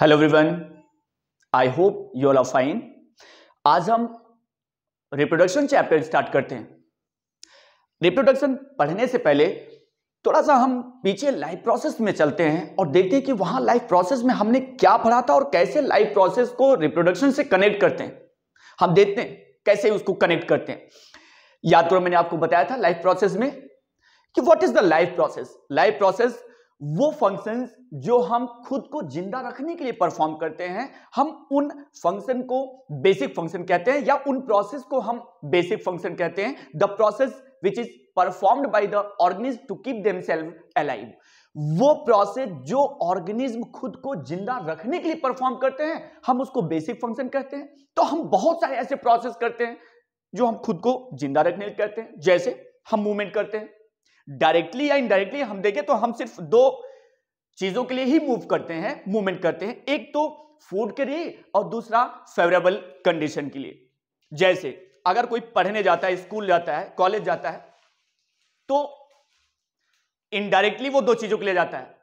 Hello everyone I hope you all are fine आज हम reproduction chapter start करते हैं रिप्रोडक्शन पढ़ने से पहले थोड़ा सा हम पीछे लाइफ प्रोसेस में चलते हैं और देखते हैं कि वहां लाइफ प्रोसेस में हमने क्या पढ़ा था और कैसे लाइफ प्रोसेस को रिप्रोडक्शन से कनेक्ट करते हैं हम देखते हैं कैसे उसको कनेक्ट करते हैं याद करो तो मैंने आपको बताया था लाइफ प्रोसेस में कि what is the life process life process वो फंक्शंस जो हम खुद को जिंदा रखने के लिए परफॉर्म करते हैं हम उन फंक्शन को बेसिक फंक्शन कहते हैं या उन प्रोसेस को हम बेसिक फंक्शन कहते हैं the process which is performed by the organism to keep themselves alive वो प्रोसेस जो ऑर्गेनिज्म खुद को जिंदा रखने के लिए परफॉर्म करते हैं हम उसको बेसिक फंक्शन कहते हैं तो हम बहुत सारे ऐसे प्रोसेस करते हैं जो हम खुद को जिंदा रखने के लिए करते हैं जैसे हम मूवमेंट करते हैं डायरेक्टली या इनडायरेक्टली हम देखें तो हम सिर्फ दो चीजों के लिए ही मूव करते हैं मूवमेंट करते हैं एक तो फूड के लिए और दूसरा फेवरेबल कंडीशन के लिए जैसे अगर कोई पढ़ने जाता है स्कूल जाता है कॉलेज जाता है तो इनडायरेक्टली वो दो चीजों के लिए जाता है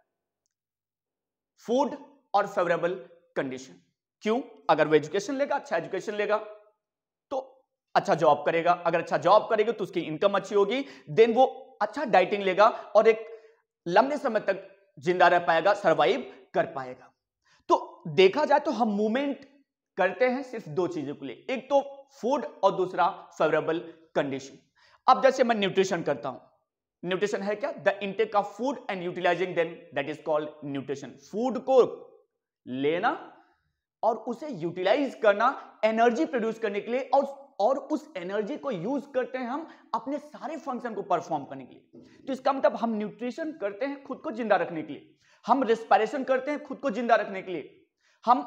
फूड और फेवरेबल कंडीशन क्यों अगर वो एजुकेशन लेगा अच्छा एजुकेशन लेगा तो अच्छा जॉब करेगा अगर अच्छा जॉब करेगा तो उसकी इनकम अच्छी होगी देन वो अच्छा डाइटिंग लेगा और एक लंबे समय तक जिंदा रह पाएगा सर्वाइव कर पाएगा तो देखा जाए तो हम मूवमेंट करते हैं सिर्फ दो चीजों के लिए एक तो फूड और दूसरा फेवरेबल कंडीशन अब जैसे मैं न्यूट्रिशन करता हूं न्यूट्रिशन है क्या the intake of food and utilising then that is called nutrition food को लेना और उसे यूटिलाइज करना एनर्जी प्रोड्यूस करने के लिए और और उस एनर्जी को यूज करते हैं हम अपने सारे फंक्शन को परफॉर्म करने के लिए तो इसका मतलब हम न्यूट्रिशन करते हैं खुद को जिंदा रखने के लिए हम रेस्पायरेशन करते हैं खुद को जिंदा रखने के लिए हम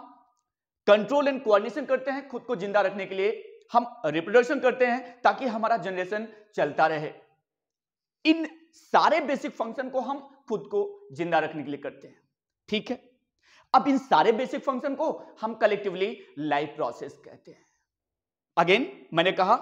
कंट्रोल एंड कोऑर्डिनेशन करते हैं खुद को जिंदा रखने के लिए हम रिप्रोडक्शन करते हैं ताकि हमारा जनरेशन चलता रहे इन सारे बेसिक फंक्शन को हम खुद को जिंदा रखने के लिए करते हैं ठीक है अब इन सारे बेसिक फंक्शन को हम कलेक्टिवली लाइफ प्रोसेस कहते हैं अगेन मैंने कहा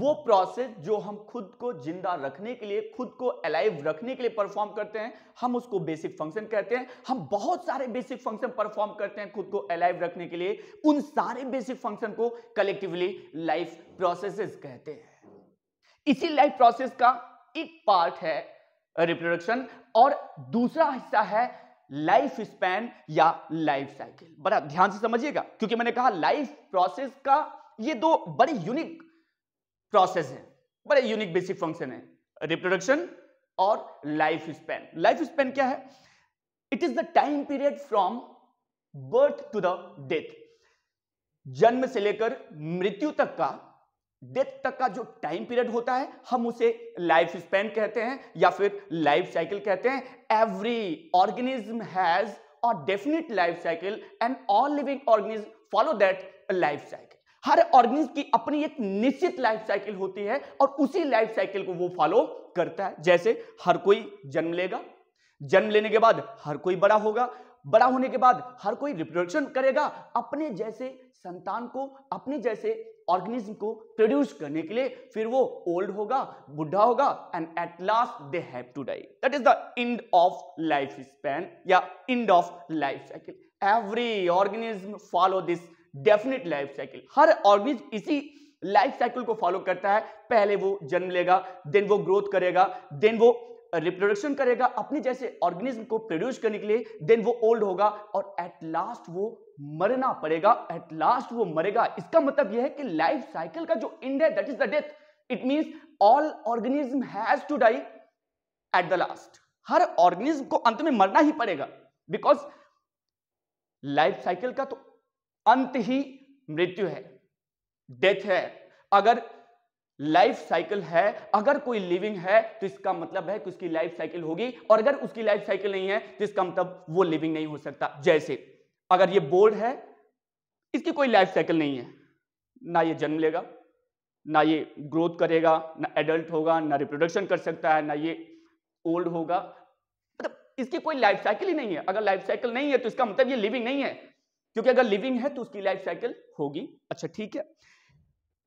वो प्रोसेस जो हम खुद को जिंदा रखने के लिए खुद को अलाइव रखने के लिए परफॉर्म करते हैं हम उसको बेसिक फंक्शन कहते हैं हम बहुत सारे बेसिक फंक्शन परफॉर्म करते हैं खुद को अलाइव रखने के लिए उन सारे बेसिक फंक्शन को कलेक्टिवली लाइफ प्रोसेसेस कहते हैं इसी लाइफ प्रोसेस का एक पार्ट है रिप्रोडक्शन और दूसरा हिस्सा है लाइफ स्पैन या लाइफ साइकिल बड़ा ध्यान से समझिएगा क्योंकि मैंने कहा लाइफ प्रोसेस का ये दो बड़े यूनिक प्रोसेस हैं बड़े यूनिक बेसिक फंक्शन है रिप्रोडक्शन और लाइफ स्पैन लाइफ स्पेन क्या है it is the time period from birth to the death जन्म से लेकर मृत्यु तक का डेथ तक का जो टाइम पीरियड होता है हम उसे लाइफ स्पैन कहते हैं या फिर लाइफ साइकिल कहते हैं एवरी ऑर्गेनिज्म हैज और definite life cycle and all living organism follow that life cycle हर ऑर्गेनिज्म की अपनी एक निश्चित लाइफ साइकिल होती है और उसी लाइफ साइकिल को वो फॉलो करता है जैसे हर कोई जन्म लेगा जन्म लेने के बाद हर कोई बड़ा होगा बड़ा होने के बाद हर कोई रिप्रोडक्शन करेगा अपने जैसे संतान को अपने जैसे ऑर्गेनिज्म को प्रोड्यूस करने के लिए फिर वो ओल्ड होगा बुढ़ा होगा and at last they have to die that is the end of life span या end of life cycle every organism follow this definite life cycle हर ऑर्गेनिज्म इसी लाइफ साइकिल को फॉलो करता है पहले वो जन्म लेगा देन वो ग्रोथ करेगा देन वो रिप्रोडक्शन करेगा अपने जैसे ऑर्गेनिज्म को प्रोड्यूस करने के लिए देन वो ओल्ड होगा और एट लास्ट वो मरना पड़ेगा एट लास्ट वो मरेगा इसका मतलब यह है कि लाइफ साइकिल का जो इंड है that is the death it means all organism has to die at the last हर ऑर्गेनिज्म को अंत में मरना ही पड़ेगा बिकॉज लाइफ साइकिल का तो अंत ही मृत्यु है डेथ है अगर लाइफ साइकिल है अगर कोई लिविंग है तो इसका मतलब है कि उसकी लाइफ साइकिल होगी और अगर उसकी लाइफ साइकिल नहीं है तो इसका मतलब वो लिविंग नहीं हो सकता जैसे अगर ये बोर्ड है इसकी कोई लाइफ साइकिल नहीं है ना ये जन्म लेगा ना ये ग्रोथ करेगा ना एडल्ट होगा ना रिप्रोडक्शन कर सकता है ना ये ओल्ड होगा मतलब इसकी कोई लाइफ साइकिल ही नहीं है अगर लाइफ साइकिल नहीं है तो इसका मतलब ये लिविंग नहीं है क्योंकि अगर लिविंग है तो उसकी लाइफ साइकिल होगी अच्छा ठीक है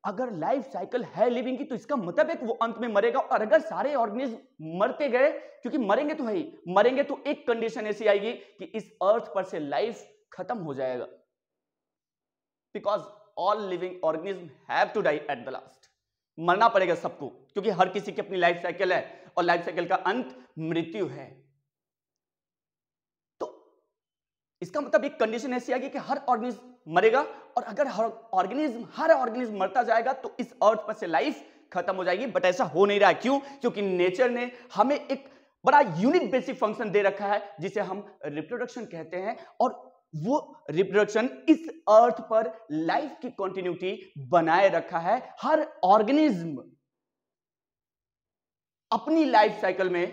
अगर लाइफ साइकिल है लिविंग की तो इसका मतलब है कि वो अंत में मरेगा और अगर सारे ऑर्गेनिज्म मरते गए क्योंकि मरेंगे तो है मरेंगे तो एक कंडीशन ऐसी आएगी कि इस अर्थ पर से लाइफ खत्म हो जाएगा because all living organism have to die at the last मरना पड़ेगा सबको क्योंकि हर किसी की अपनी लाइफ साइकिल है और लाइफ साइकिल का अंत मृत्यु है इसका मतलब एक कंडीशन ऐसी आ गई कि हर ऑर्गेनिज्म मरेगा और अगर हर ऑर्गेनिज्म हर ऑर्गेनिज्म मरता जाएगा तो इस अर्थ पर से लाइफ खत्म हो जाएगी बट ऐसा हो नहीं रहा है क्यों क्योंकि नेचर ने हमें एक बड़ा यूनिक बेसिक फंक्शन दे रखा है जिसे हम रिप्रोडक्शन कहते हैं और वो रिप्रोडक्शन इस अर्थ पर लाइफ की कंटिन्यूटी बनाए रखा है हर ऑर्गेनिज्म अपनी लाइफ साइकिल में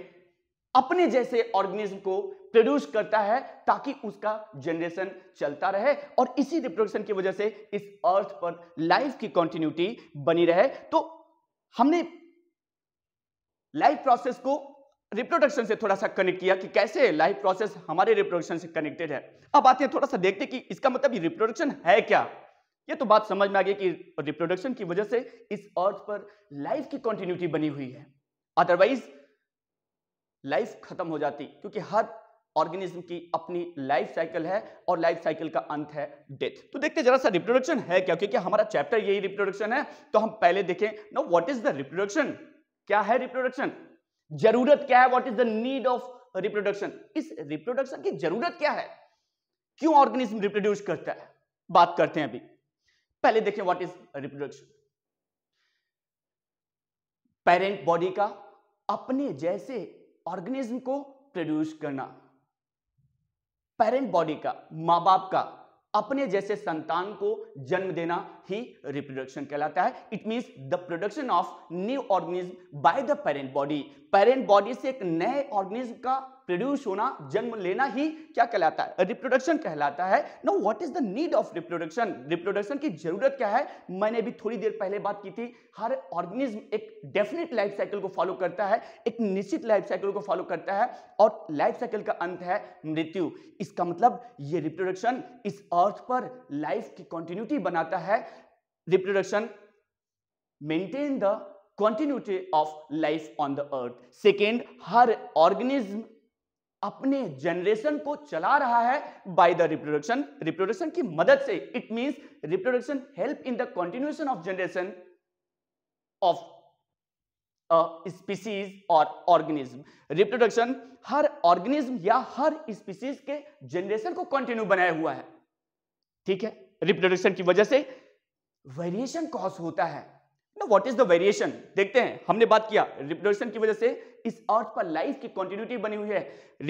अपने जैसे ऑर्गेनिज्म को प्रोड्यूस करता है ताकि उसका जनरेशन चलता रहे और इसी रिप्रोडक्शन की वजह से इस अर्थ पर लाइफ की कंटिन्यूटी बनी रहे तो हमने लाइफ प्रोसेस को रिप्रोडक्शन से थोड़ा सा कनेक्ट किया कि कैसे लाइफ प्रोसेस हमारे रिप्रोडक्शन से कनेक्टेड है अब आते हैं थोड़ा सा देखते कि इसका मतलब रिप्रोडक्शन है क्या ये तो बात समझ में आ गई कि रिप्रोडक्शन की वजह से इस अर्थ पर लाइफ की कंटिन्यूटी बनी हुई है अदरवाइज लाइफ खत्म हो जाती क्योंकि हर ऑर्गेनिज्म की अपनी लाइफ साइकिल है और लाइफ साइकिल का अंत है डेथ तो देखते जरा सा रिप्रोडक्शन है क्या क्योंकि हमारा चैप्टर यही रिप्रोडक्शन है तो हम पहले देखें now what is the reproduction क्या है रिप्रोडक्शन जरूरत क्या है what is the need of reproduction इस रिप्रोडक्शन की जरूरत क्या है क्यों ऑर्गेनिज्म रिप्रोड्यूस करता है बात करते हैं अभी पहले देखें what is reproduction parent body का अपने जैसे ऑर्गेनिज्म को प्रोड्यूस करना पेरेंट बॉडी का माँ बाप का अपने जैसे संतान को जन्म देना ही रिप्रोडक्शन कहलाता है it means the production of new organism by the parent body parent body से एक नए ऑर्गेनिज्म का प्रोड्यूस होना जन्म लेना ही क्या कहलाता है रिप्रोडक्शन कहलाता है now what is the need of reproduction reproduction की जरूरत क्या है मैंने भी थोड़ी देर पहले बात की थी हर ऑर्गेनिज्म एक डेफिनेट लाइफ साइकिल को फॉलो करता है एक निश्चित लाइफ साइकिल को फॉलो करता है और लाइफ साइकिल का अंत है मृत्यु इसका मतलब ये रिप्रोडक्शन इस अर्थ पर लाइफ की कॉन्टिन्यूटी बनाता है reproduction maintain the continuity of life on the earth second हर ऑर्गेनिज्म अपने जनरेशन को चला रहा है बाय द रिप्रोडक्शन रिप्रोडक्शन की मदद से it means reproduction help in the continuation of generation of species और ऑर्गेनिज्म रिप्रोडक्शन हर ऑर्गेनिज्म या हर स्पीसीज के जनरेशन को कंटिन्यू बनाया हुआ है ठीक है रिप्रोडक्शन की वजह से वेरिएशन कॉज होता है तो व्हाट इज द वेरिएशन देखते हैं हमने बात किया रिप्रोडक्शन की वजह से इस अर्थ पर लाइफ की कॉन्टिन्यूटी बनी हुई है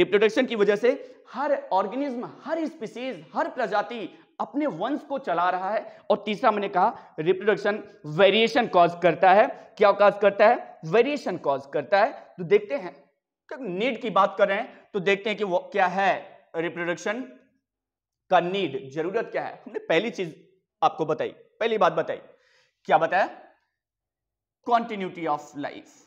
रिप्रोडक्शन की वजह से हर ऑर्गेनिज्म हर स्पीसीज हर प्रजाति अपने वंश को चला रहा है और तीसरा मैंने कहा रिप्रोडक्शन वेरिएशन कॉज करता है क्या कॉज करता है वेरिएशन कॉज करता है तो देखते हैं नीड की बात कर रहे हैं तो देखते हैं कि वो क्या है रिप्रोडक्शन का नीड जरूरत क्या है हमने पहली चीज आपको बताई पहली बात बताई क्या बताया continuity of life.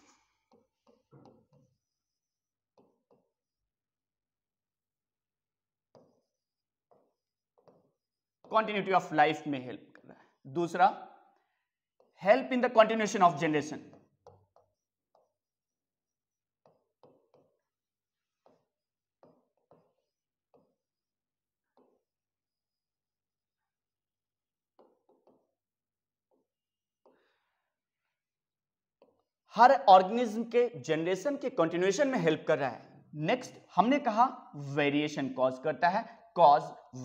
continuity of life may help Dusra, help in the continuation of generation हर ऑर्गेनिज्म के जनरेशन के कंटिन्यूएशन में हेल्प कर रहा है नेक्स्ट हमने कहा वेरिएशन कॉज करता है कॉज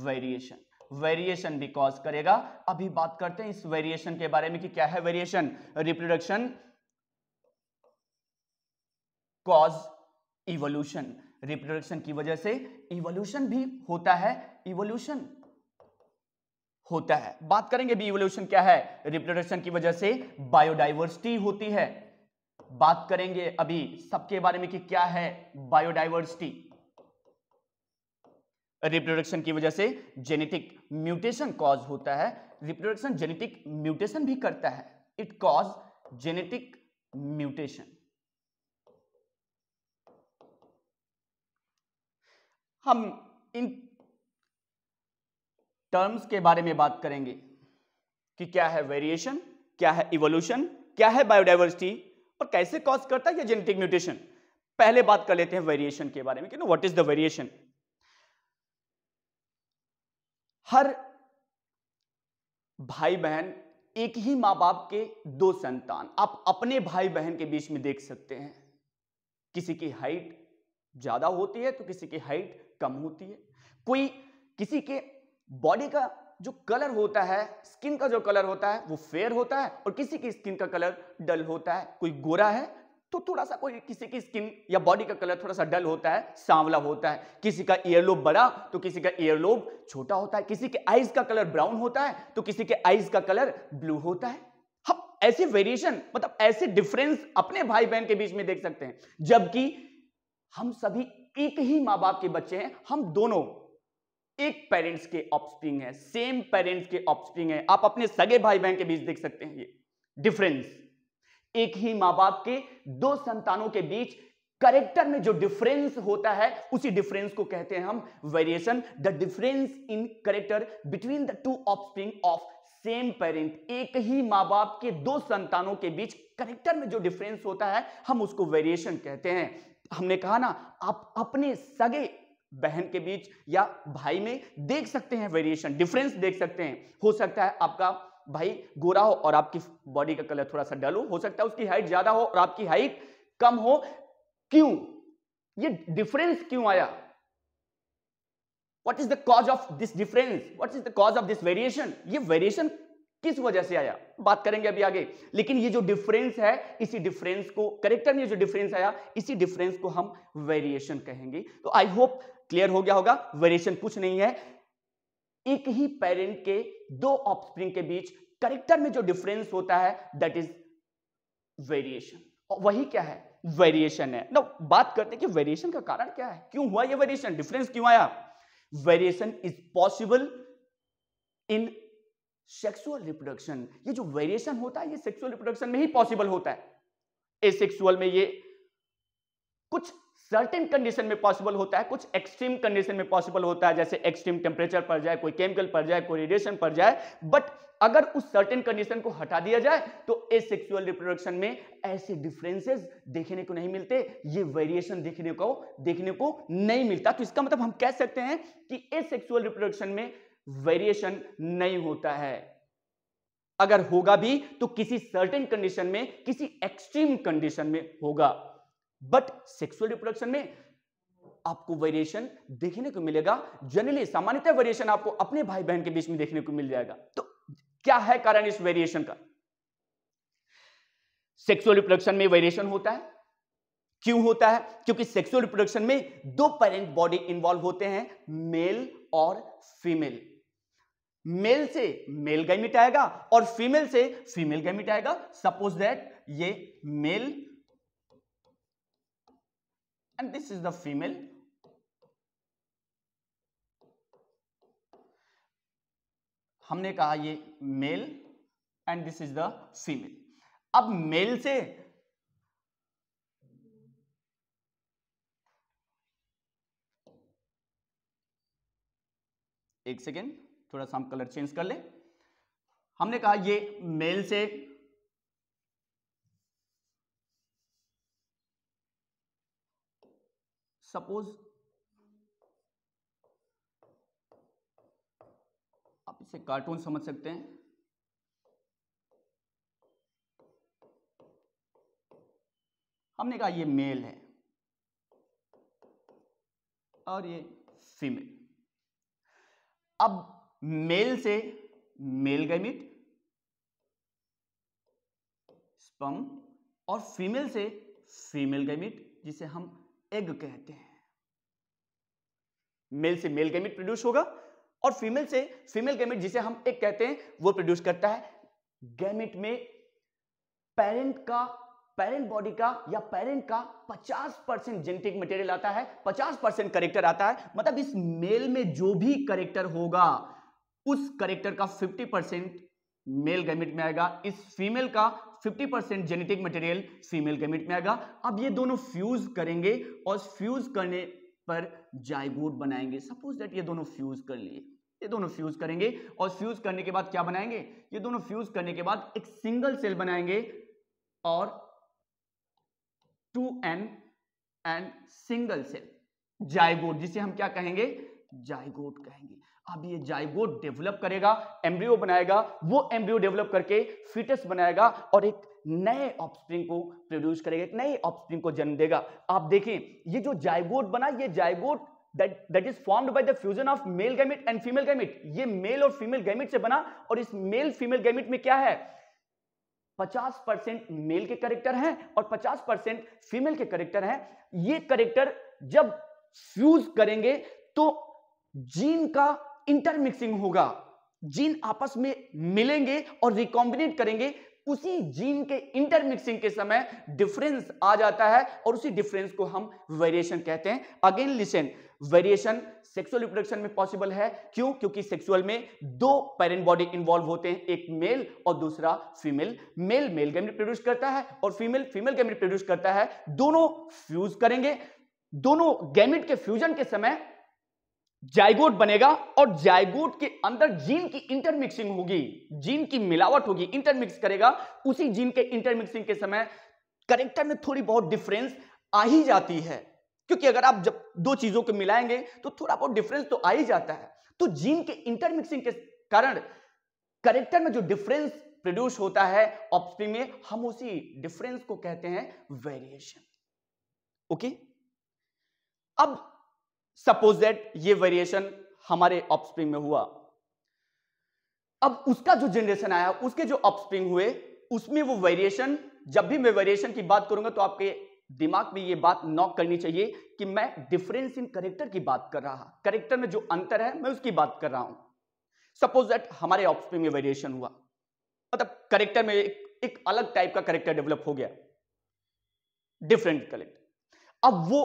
वेरिएशन वेरिएशन भी कॉज करेगा अभी बात करते हैं इस वेरिएशन के बारे में कि क्या है variation reproduction cause evolution reproduction की वजह से इवोल्यूशन भी होता है इवोल्यूशन होता है बात करेंगे भी इवोल्यूशन क्या है रिप्रोडक्शन की वजह से बायोडाइवर्सिटी होती है बात करेंगे अभी सबके बारे में कि क्या है बायोडाइवर्सिटी रिप्रोडक्शन की वजह से जेनेटिक म्यूटेशन कॉज होता है रिप्रोडक्शन जेनेटिक म्यूटेशन भी करता है इट कॉज जेनेटिक म्यूटेशन हम इन टर्म्स के बारे में बात करेंगे कि क्या है वेरिएशन क्या है इवोल्यूशन क्या है बायोडाइवर्सिटी और कैसे कॉज करता है ये जेनेटिक म्यूटेशन पहले बात कर लेते हैं वेरिएशन के बारे में कि व्हाट इज द वेरिएशन हर भाई बहन एक ही मां बाप के दो संतान आप अपने भाई बहन के बीच में देख सकते हैं किसी की हाइट ज्यादा होती है तो किसी की हाइट कम होती है कोई किसी के बॉडी का जो कलर होता है स्किन का जो कलर होता है वो फेयर होता है और किसी की स्किन का कलर डल होता है कोई गोरा है तो थोड़ा सा कोई किसी की स्किन या बॉडी का कलर थोड़ा सा डल होता है सांवला होता है किसी का ईयरलोब बड़ा तो किसी का ईयरलोब छोटा होता है किसी के आईज का कलर ब्राउन होता है तो किसी के आईज का कलर ब्लू होता है हम ऐसे वेरिएशन मतलब ऐसे डिफरेंस अपने भाई बहन के बीच में देख सकते हैं जबकि हम सभी एक ही माँ बाप के बच्चे हैं हम दोनों एक पेरेंट्स के ऑप्सपिंग है सेम पेरेंट्स के ऑप्सपिंग है आप अपने सगे भाई बहन के बीच देख सकते हैं ये डिफरेंस एक ही मां बाप के दो संतानों के बीच करेक्टर में जो डिफरेंस होता है उसी डिफरेंस को कहते हैं हम variation the difference in character between the two offspring of same parent एक ही मां बाप के दो संतानों के बीच करेक्टर में जो डिफरेंस होता है हम उसको वेरिएशन कहते हैं हमने कहा ना आप अपने सगे बहन के बीच या भाई में देख सकते हैं वेरिएशन डिफरेंस देख सकते हैं हो सकता है आपका भाई गोरा हो और आपकी बॉडी का कलर थोड़ा सा डल हो सकता है उसकी हाइट ज्यादा हो और आपकी हाइट कम हो क्यों ये डिफरेंस क्यों आया what is the cause of this difference what is the cause of this variation ये वेरिएशन किस वजह से आया बात करेंगे अभी आगे लेकिन ये जो डिफरेंस है इसी डिफरेंस को करेक्टर में जो डिफरेंस आया इसी डिफरेंस को हम वेरिएशन कहेंगे तो आई होप क्लियर हो गया होगा वेरिएशन कुछ नहीं है एक ही पेरेंट के दो ऑफस्प्रिंग के बीच करेक्टर में जो डिफरेंस होता है दैट इज वेरिएशन वही क्या है वेरिएशन है नो बात करते हैं कि वेरिएशन का कारण क्या है क्यों हुआ ये वेरिएशन डिफरेंस क्यों आया variation is possible in sexual reproduction ये जो वेरिएशन होता है ये सेक्सुअल रिप्रोडक्शन में ही पॉसिबल होता है एसेक्सुअल में ये कुछ सर्टेन कंडीशन में पॉसिबल होता है कुछ एक्सट्रीम कंडीशन में पॉसिबल होता है जैसे एक्सट्रीम टेम्परेचर पड़ जाए कोई केमिकल पड़ जाए कोई रेडिएशन पड़ जाए बट अगर उस सर्टेन कंडीशन को हटा दिया जाए तो ए सेक्सुअल रिप्रोडक्शन में ऐसे डिफरेंसेस देखने को नहीं मिलते ये वेरिएशन देखने को देखने को नहीं मिलता तो इसका मतलब हम कह सकते हैं कि ए सेक्सुअल रिप्रोडक्शन में वेरिएशन नहीं होता है अगर होगा भी तो किसी सर्टेन कंडीशन में किसी एक्सट्रीम कंडीशन में होगा बट सेक्सुअल रिप्रोडक्शन में आपको वेरिएशन देखने को मिलेगा जनरली सामान्यतः वेरिएशन आपको अपने भाई बहन के बीच में देखने को मिल जाएगा तो क्या है कारण इस वेरिएशन का सेक्सुअल रिप्रोडक्शन में वेरिएशन होता है क्यों होता है क्योंकि सेक्सुअल रिप्रोडक्शन में दो पेरेंट बॉडी इन्वॉल्व होते हैं मेल और फीमेल मेल से मेल गैमिट आएगा और फीमेल से फीमेल गैमिट आएगा सपोज दैट ये male and this is the female हमने कहा ये male and this is the female अब मेल से एक सेकेंड थोड़ा सा हम कलर चेंज कर ले हमने कहा ये मेल से सपोज आप इसे कार्टून समझ सकते हैं हमने कहा ये मेल है और ये फीमेल अब मेल से मेल गैमिट स्पम और फीमेल से फीमेल गैमिट जिसे हम एग कहते हैं मेल से मेल गैमिट प्रोड्यूस होगा और फीमेल से फीमेल गैमिट जिसे हम एक कहते हैं वो प्रोड्यूस करता है गैमिट में पेरेंट का पेरेंट बॉडी का या पेरेंट का 50 परसेंट जेनेटिक मटेरियल आता है 50 परसेंट करेक्टर आता है मतलब इस मेल में जो भी करेक्टर होगा उस करेक्टर का 50 परसेंट मेल गैमिट में आएगा इस फीमेल का 50 percent genetic material female gamete में आएगा अब ये दोनों फ्यूज करेंगे और फ्यूज करने पर जायगोट बनाएंगे सपोज दैट ये दोनों फ्यूज कर लिए ये दोनों फ्यूज करेंगे और फ्यूज करने के बाद क्या बनाएंगे ये दोनों फ्यूज करने के बाद एक सिंगल सेल बनाएंगे और two N and single cell zygote जिसे हम क्या कहेंगे जायगोट कहेंगे अब ये जाइगोट डेवलप करेगा एम्ब्रियो बनाएगा वो एम्ब्रियो डेवलप करके फिटस बनाएगा और एक नए ऑप्स्प्रिंग को प्रोड्यूस करेगा एक नए ऑप्स्प्रिंग को जन्म देगा आप देखें ये जो जाइगोट बना ये zygote that that is formed by the fusion of male gamete and female gamete ये male और female gamete से बना और इस male female gamete में क्या है 50 परसेंट मेल के करेक्टर हैं और 50 परसेंट फीमेल के करेक्टर हैं ये करेक्टर जब फ्यूज करेंगे तो जीन का इंटरमिक्सिंग होगा जीन आपस में मिलेंगे और रिकॉम्बिनेट करेंगे उसी जीन के इंटरमिक्सिंग के समय डिफरेंस आ जाता है और उसी डिफरेंस को हम वेरिएशन कहते हैं again listen variation sexual reproduction में पॉसिबल है क्यों क्योंकि सेक्सुअल में दो पेरेंट बॉडी इन्वॉल्व होते हैं एक मेल और दूसरा female male male game reproduce करता है और फीमेल फीमेल गेम रिप्रोड्यूस करता है दोनों फ्यूज करेंगे दोनों गैमिट के फ्यूजन के समय जायगोट बनेगा और जायगोट के अंदर जीन की इंटरमिक्सिंग होगी जीन की मिलावट होगी इंटरमिक्स करेगा उसी जीन के इंटरमिक्सिंग के समय करेक्टर में थोड़ी बहुत डिफरेंस आ ही जाती है क्योंकि अगर आप जब दो चीजों को मिलाएंगे तो थोड़ा बहुत डिफरेंस तो आ ही जाता है तो जीन के इंटरमिक्सिंग के कारण करेक्टर में जो डिफरेंस प्रोड्यूस होता है ऑप्शन में हम उसी डिफरेंस को कहते हैं वेरिएशन ओके अब सपोज दैट ये वेरिएशन हमारे ऑफस्प्रिंग में हुआ अब उसका जो जनरेशन आया उसके जो ऑफस्प्रिंग हुए उसमें वो वेरिएशन जब भी मैं वेरिएशन की बात करूंगा तो आपके दिमाग में ये बात नॉक करनी चाहिए कि मैं डिफरेंस इन करेक्टर की बात कर रहा करेक्टर में जो अंतर है मैं उसकी बात कर रहा हूं सपोज दैट हमारे ऑफस्प्रिंग में वेरिएशन हुआ मतलब करेक्टर में एक, एक अलग टाइप का करेक्टर डेवलप हो गया डिफरेंट करेक्टर अब वो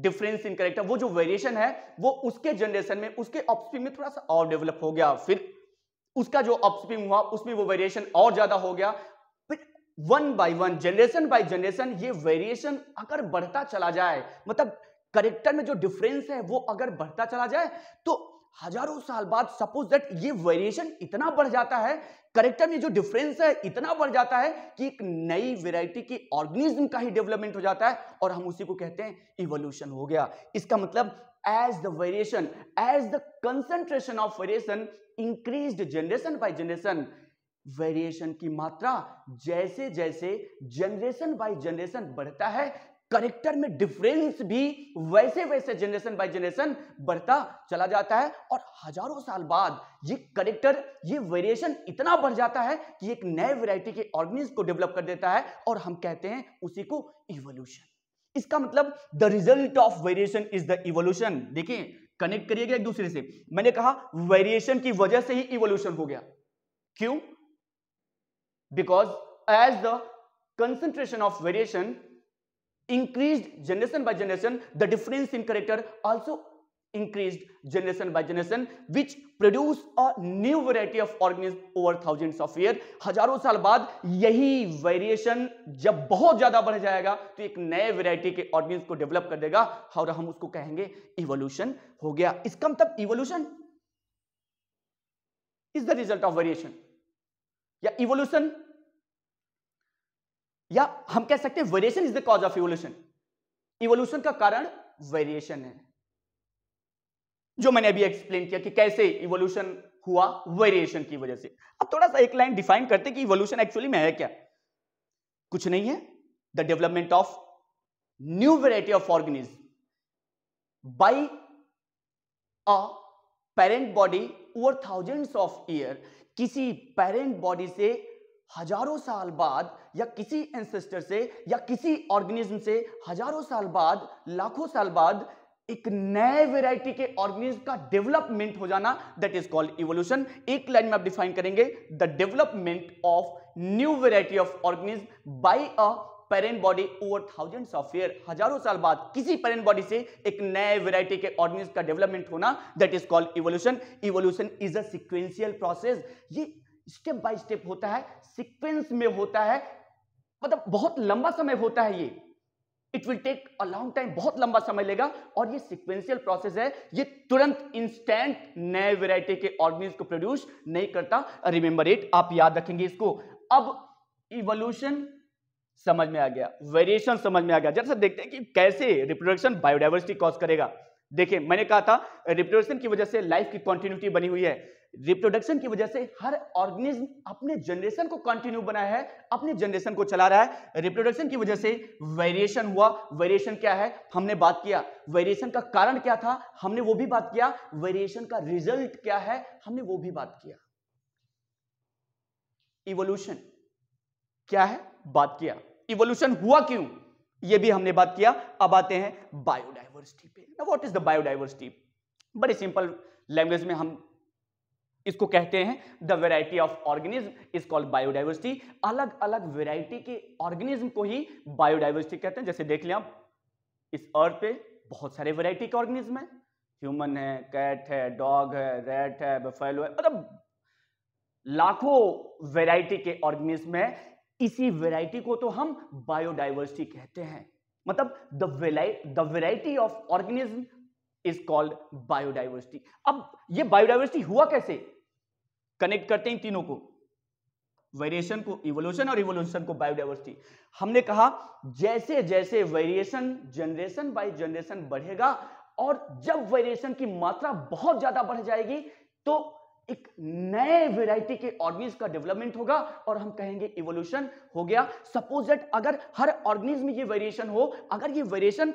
डिफरेंस इन करेक्टर वो जो वेरिएशन है वो उसके जनरेशन में उसके ऑप्सपिंग में थोड़ा सा और डेवलप हो गया फिर उसका जो ऑप्सपिंग हुआ उसमें वो वेरिएशन और ज्यादा हो गया one by one generation by generation ये वेरिएशन अगर बढ़ता चला जाए मतलब करेक्टर में जो डिफरेंस है वो अगर बढ़ता चला जाए तो हजारों साल बाद सपोज दैट ये वेरिएशन इतना बढ़ जाता है करेक्टर में जो डिफरेंस है इतना बढ़ जाता है कि एक नई वेराइटी की ऑर्गेनिज्म का ही डेवलपमेंट हो जाता है और हम उसी को कहते हैं इवोल्यूशन हो गया इसका मतलब as the variation as the concentration of variation increase generation by generation variation की मात्रा जैसे जैसे जनरेशन बाय जनरेशन बढ़ता है करेक्टर में डिफरेंस भी वैसे वैसे जनरेशन बाय जनरेशन बढ़ता चला जाता है और हजारों साल बाद ये करेक्टर ये वेरिएशन इतना बढ़ जाता है कि एक नए वैरायटी के ऑर्गेनिज को डेवलप कर देता है और हम कहते हैं उसी को इवोल्यूशन इसका मतलब the result of variation is the evolution देखिए कनेक्ट करिएगा एक दूसरे से मैंने कहा वेरिएशन की वजह से ही इवोल्यूशन हो गया क्यों because as the concentration of variation increased generation by generation the difference in character also increased generation by generation which produce a new variety of organism over thousands of year हजारों साल बाद यही variation जब बहुत ज्यादा बढ़ जाएगा तो एक नए वैरायटी के ऑर्गेनिज्म को डेवलप कर देगा और हम उसको कहेंगे इवोल्यूशन हो गया इसका मतलब evolution is the result of variation ya evolution या हम कह सकते हैं variation is the cause of evolution evolution का कारण वेरिएशन है जो मैंने अभी एक्सप्लेन किया कि कैसे इवोल्यूशन हुआ वेरिएशन की वजह से अब थोड़ा सा एक लाइन डिफाइन करते कि इवोल्यूशन एक्चुअली में है क्या कुछ नहीं है the development of new variety of organism by a parent body over thousands of year किसी पेरेंट बॉडी से हजारों साल बाद या किसी एंसेस्टर से या किसी ऑर्गेनिज्म से हजारों साल बाद लाखों साल बाद एक नए वैरायटी के ऑर्गेनिज्म का डेवलपमेंट हो जाना दैट इज कॉल्ड इवोल्यूशन एक लाइन में आप डिफाइन करेंगे the development of new variety of organism by a parent body over thousands of year हजारों साल बाद किसी पेरेंट बॉडी से एक नए वैरायटी के ऑर्गेनिज्म का डेवलपमेंट होना that is called evolution evolution is a sequential process ये स्टेप बाय स्टेप होता है सीक्वेंस में होता है मतलब बहुत लंबा समय होता है ये it will take a long time बहुत लंबा समय लेगा और ये सिक्वेंशियल प्रोसेस है ये तुरंत इंस्टेंट नए वेराइटी के ऑर्गेनिज को प्रोड्यूस नहीं करता रिमेंबर इट आप याद रखेंगे इसको अब इवोल्यूशन समझ में आ गया वेरिएशन समझ में आ गया जरा देखते हैं कि कैसे रिप्रोडक्शन बायोडाइवर्सिटी कॉज करेगा देखिए मैंने कहा था रिप्रोडक्शन की वजह से लाइफ की कॉन्टिन्यूटी बनी हुई है रिप्रोडक्शन की वजह से हर ऑर्गेनिज्म अपने जनरेशन को कंटिन्यू बनाया है अपने जनरेशन को चला रहा है रिप्रोडक्शन की वजह से वेरिएशन हुआ वेरिएशन क्या है हमने बात किया वेरिएशन का कारण क्या था हमने वो भी बात किया वेरिएशन का रिजल्ट क्या है हमने वो भी बात किया इवोल्यूशन क्या है बात किया इवोल्यूशन हुआ क्यों यह भी हमने बात किया अब आते हैं बायोडाइवर्सिटी बायोडाइवर्सिटी पे ना व्हाट इज द बायोडाइवर्सिटी बड़े सिंपल लैंग्वेज में हम इसको कहते हैं the variety of organism is called biodiversity अलग अलग वेराइटी के ऑर्गेनिज्म को ही बायोडाइवर्सिटी कहते हैं जैसे देख लें आप इस अर्थ पे बहुत सारे वेराइटी के ऑर्गेनिज्म हैं ह्यूमन है कैट है डॉग है रेट है बफेलो है मतलब लाखों वेराइटी के ऑर्गेनिज्म है इसी वेराइटी को तो हम बायोडाइवर्सिटी कहते हैं मतलब the variety of organism is called biodiversity अब ये बायोडाइवर्सिटी हुआ कैसे कनेक्ट करते हैं तीनों को वेरिएशन को इवोल्यूशन और इवोल्यूशन को बायोडाइवर्सिटी हमने कहा जैसे जैसे वेरिएशन जनरेशन बाय जनरेशन बढ़ेगा और जब वेरिएशन की मात्रा बहुत ज्यादा बढ़ जाएगी तो एक नए वैरायटी के ऑर्गेनिज्म का डेवलपमेंट होगा और हम कहेंगे इवोल्यूशन हो गया सपोज दैट अगर हर ऑर्गेनिज्म में ये वेरिएशन हो अगर ये वेरिएशन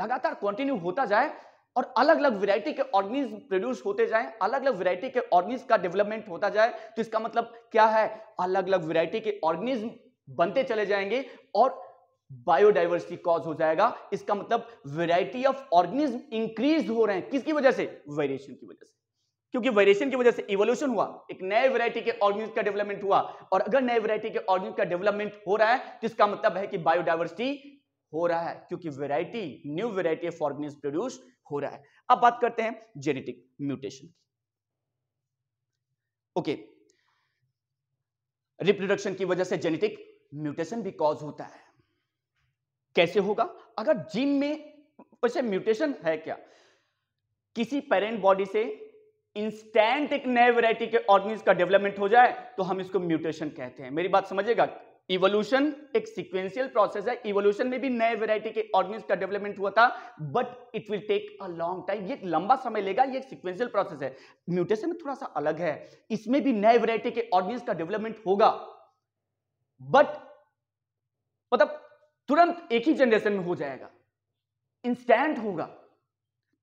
लगातार कंटिन्यू होता जाए और अलग अलग वैरायटी के ऑर्गेनिज्म प्रोड्यूस होते जाएं अलग अलग वैरायटी के ऑर्गेनिज्म का डेवलपमेंट होता जाए तो इसका मतलब क्या है अलग अलग वैरायटी के ऑर्गेनिज्म बनते चले जाएंगे और बायोडाइवर्सिटी कॉज हो जाएगा इसका मतलब वैरायटी ऑफ ऑर्गेनिज्म इंक्रीज हो रहे हैं किसकी वजह से वेरिएशन की वजह से क्योंकि वेरिएशन की वजह से इवोल्यूशन हुआ एक नए वैरायटी के ऑर्गेनिज्म का डेवलपमेंट हुआ और अगर नए वैरायटी के ऑर्गेनिज्म का डेवलपमेंट हो रहा है तो इसका मतलब है कि बायोडाइवर्सिटी हो रहा है क्योंकि variety new variety of organism produce हो रहा है अब बात करते हैं जेनेटिक म्यूटेशन की ओके रिप्रोडक्शन की वजह से जेनेटिक म्यूटेशन भी कॉज होता है कैसे होगा अगर जीन में वैसे म्यूटेशन है क्या किसी पेरेंट बॉडी से इंस्टेंट एक नए वैरायटी के ऑर्गेनिज्म का डेवलपमेंट हो जाए तो हम इसको म्यूटेशन कहते हैं मेरी बात समझिएगा इवोल्यूशन एक सीक्वेंशियल प्रोसेस है इवोल्यूशन में भी नए वैरायटी के ऑर्गेनिज्म का डेवलपमेंट हुआ था but it will take a long time ये एक लंबा समय लेगा ये एक सीक्वेंशियल प्रोसेस है म्यूटेशन में थोड़ा सा अलग है इसमें भी नए वैरायटी के ऑर्गेनिज्म का डेवलपमेंट होगा बट मतलब तुरंत एक ही जनरेशन में हो जाएगा इंस्टेंट होगा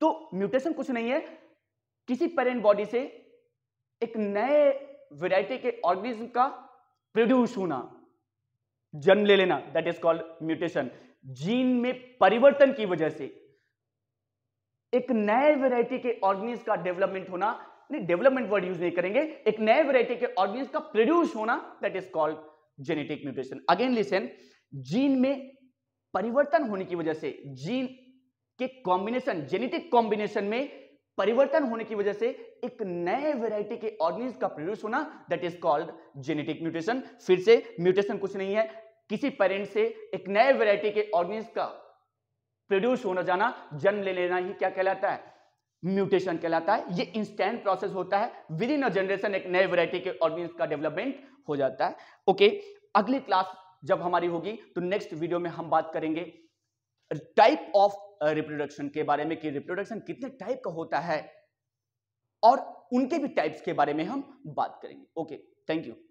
तो म्यूटेशन कुछ नहीं है किसी पेरेंट बॉडी से एक नए वेराइटी के ऑर्गेनिज्म का प्रोड्यूस होना जन्म ले लेना that is called mutation gene में परिवर्तन की वजह से एक नए वेराइटी के ऑर्गेनिज्म का डेवलपमेंट होना नहीं डेवलपमेंट वर्ड यूज नहीं करेंगे एक नए वेराइटी के ऑर्गेनिज्म का प्रोड्यूस होना that is called genetic mutation again listen gene में परिवर्तन होने की वजह से जीन के कॉम्बिनेशन जेनेटिक कॉम्बिनेशन में परिवर्तन होने की वजह से एक नए वैरायटी के ऑर्गेनिज का प्रोड्यूस होना that is called genetic mutation फिर से म्यूटेशन कुछ नहीं है किसी पेरेंट से एक नए वैरायटी के ऑर्गेनिज का प्रोड्यूस होना जाना जन्म ले लेना ही क्या कहलाता है म्यूटेशन कहलाता है ये इंस्टेंट प्रोसेस होता है विद इन अ जनरेशन एक नए वैरायटी के ऑर्गेनिज का डेवलपमेंट हो जाता है ओके अगली क्लास जब हमारी होगी तो नेक्स्ट वीडियो में हम बात करेंगे टाइप ऑफ रिप्रोडक्शन के बारे में कि रिप्रोडक्शन कितने टाइप का होता है और उनके भी टाइप्स के बारे में हम बात करेंगे ओके थैंक यू